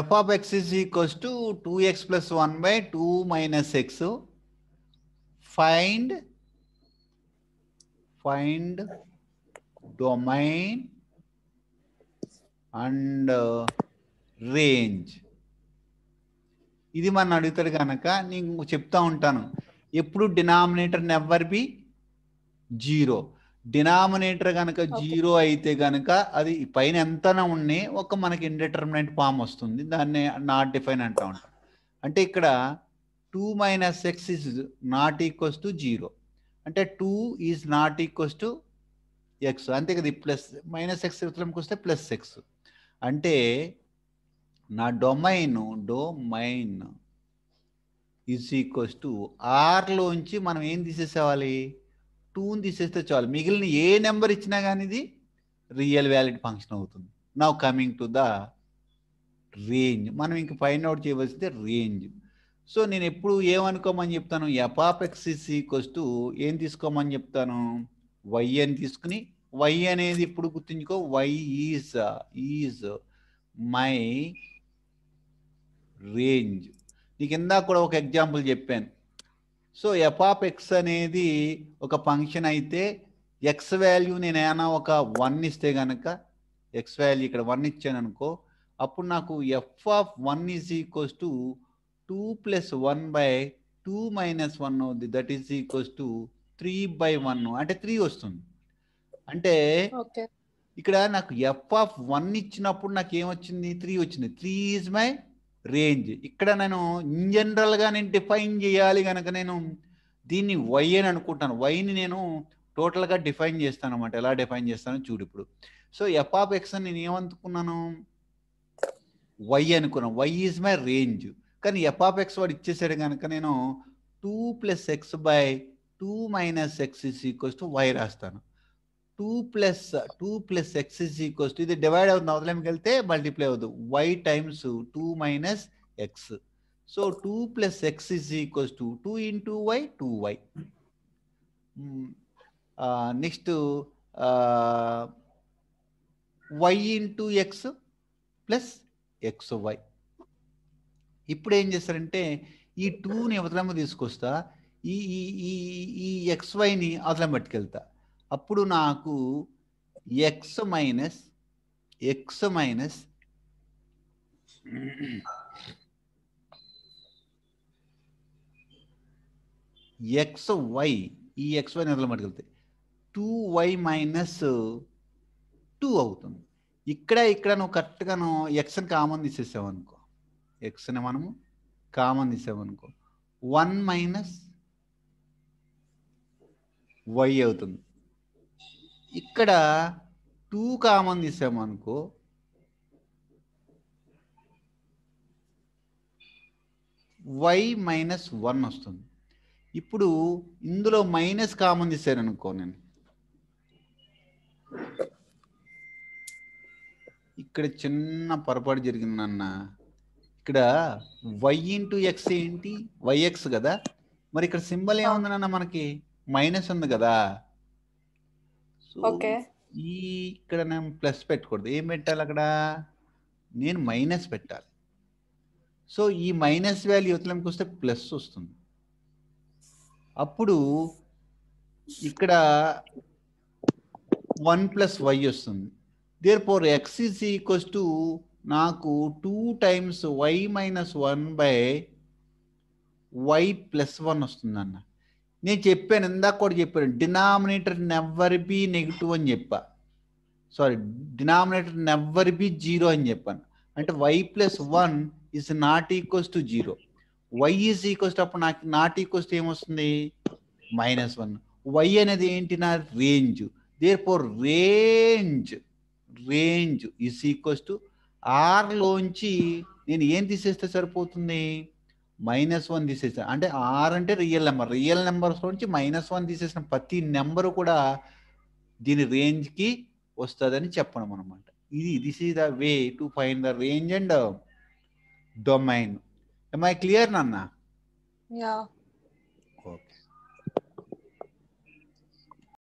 F of X is equals to two X plus one by two minus X find find domain and range ఇది మన అడుగుతాడు కనుక నేను చెప్తా ఉంటాను ఎప్పుడు denominator never be zero denominator కనుక జీరో అయితే గనక అది పైన ఎంత ఉండి ఒక మనకి ఇండిటర్మినెంట్ ఫామ్ వస్తుంది దాన్ని నాట్ డిఫైన్ అంటా ఉంటాం అంటే ఇక్కడ two minus X is not equals to zero అంటే two is not equals to X అంతే కదా ప్లస్ మైనస్ ఎక్స్ ఇతరంకి వస్తే ప్లస్ ఎక్స్ అంటే నా domain domain is equals to ఆర్లోంచి మనం ఏం తీసేసేవాలి టూని తీసేస్తే చాలు మిగిలిన ఏ నెంబర్ ఇచ్చినా కానీ ఇది రియల్ వ్యాలిడ్ ఫంక్షన్ అవుతుంది now coming to the range మనం ఇంక ఫైండ్ అవుట్ చేయవలసింది రేంజ్ సో నేను ఎప్పుడు ఏమనుకోమని చెప్తాను ఎపాపెక్సిస్ ఈక్వల్స్ ఏం తీసుకోమని చెప్తాను వై అని తీసుకుని వై అనేది ఇప్పుడు గుర్తుంచుకో Y is is my range నీకు ఇందాక కూడా ఒక ఎగ్జాంపుల్ చెప్పాను సో ఎఫ్ ఆఫ్ ఎక్స్ అనేది ఒక ఫంక్షన్ అయితే ఎక్స్ వాల్యూ నేను ఏమైనా ఒక వన్ ఇస్తే కనుక ఎక్స్ వాల్యూ ఇక్కడ వన్ ఇచ్చాను అనుకో అప్పుడు నాకు F of one is equals to two plus one by two minus one అవుద్ది that is equals to three by one అంటే త్రీ వస్తుంది అంటే ఇక్కడ నాకు ఎఫ్ ఆఫ్ వన్ ఇచ్చినప్పుడు నాకు ఏమొచ్చింది త్రీ వచ్చింది త్రీ ఈజ్ మై రేంజ్ ఇక్కడ నేను ఇన్ జనరల్గా నేను డిఫైన్ చేయాలి కనుక నేను దీన్ని వై అని అనుకుంటాను వైని నేను టోటల్గా డిఫైన్ చేస్తాను అనమాట ఎలా డిఫైన్ చేస్తానో చూడు ఇప్పుడు సో ఎఫ్ ఆఫ్ ఎక్స్ అని నేను ఏమనుకున్నాను వై అనుకున్నాను వై ఈజ్ మై రేంజ్ కానీ ఎఫ్ ఆఫ్ ఎక్స్ వాడు ఇచ్చేసాడు కనుక నేను two plus X by two minus X equals to Y రాస్తాను two plus two plus X is equals to ఇది డివైడ్ అవుతుంది అవతలంకి వెళ్తే మల్టిప్లై అవుతుంది Y times two minus X so two plus X is equals to two into Y two Y next Y into X plus X Y ఇప్పుడు ఏం చేస్తారంటే ఈ టూని అవతలమ్మ తీసుకొస్తా ఈ ఈ ఈ ఎక్స్ వైని అవతలం పట్టుకెళ్తా అప్పుడు నాకు X minus X minus X Y ఈ ఎక్స్ వై నిధులు మటుకెళ్తే టూ వై మైనస్ టూ అవుతుంది ఇక్కడ ఇక్కడ నువ్వు కరెక్ట్గాను ఎక్స్ని కామన్ తీసేసావు అనుకో ఎక్స్ని మనము కామన్ తీసావు అనుకో వన్ మైనస్ వై అవుతుంది ఇక్కడ టూ కామన్ తీసామనుకో వై మైనస్ వన్ వస్తుంది ఇప్పుడు ఇందులో మైనస్ కామన్ తీసాను అనుకో నేను ఇక్కడ చిన్న పొరపాటు జరిగింది జరిగిందన్న ఇక్కడ వై ఇంటూ ఎక్స్ ఏంటి వైఎక్స్ కదా మరి ఇక్కడ సింబల్ ఏముందన్న మనకి మైనస్ ఉంది కదా ఓకే ఈ ఇక్కడ నేను ప్లస్ పెట్టకూడదు ఏం పెట్టాలి అక్కడ నేను మైనస్ పెట్టాలి సో ఈ మైనస్ వాల్యూ యువతలంకి వస్తే ప్లస్ వస్తుంది అప్పుడు ఇక్కడ వన్ ప్లస్ వై వస్తుంది therefore X is equals to నాకు two times Y minus one by Y plus one వస్తుంది అన్న నేను చెప్పాను ఇందాక కూడా చెప్పాను డినామినేటర్ నెవర్ బి నెగిటివ్ అని చెప్పా sorry denominator never be zero అని చెప్పాను అంటే Y plus one is not equals to zero Y is equals అప్పుడు నాకు నాట్ ఈక్వల్స్ టు ఏమొస్తుంది మైనస్ వన్ వై అనేది ఏంటి నా range therefore range range is equals to ఆర్లోంచి నేను ఏం తీసేస్తే సరిపోతుంది మైనస్ వన్ తీసేసారు అంటే ఆర్ అంటే రియల్ నెంబర్ రియల్ నెంబర్స్ నుంచి మైనస్ వన్ తీసేసిన ప్రతి నెంబరు కూడా దీని రేంజ్కి వస్తుందని చెప్పడం అనమాట ఇది this is the way to find the range and domain am I clear నాన్న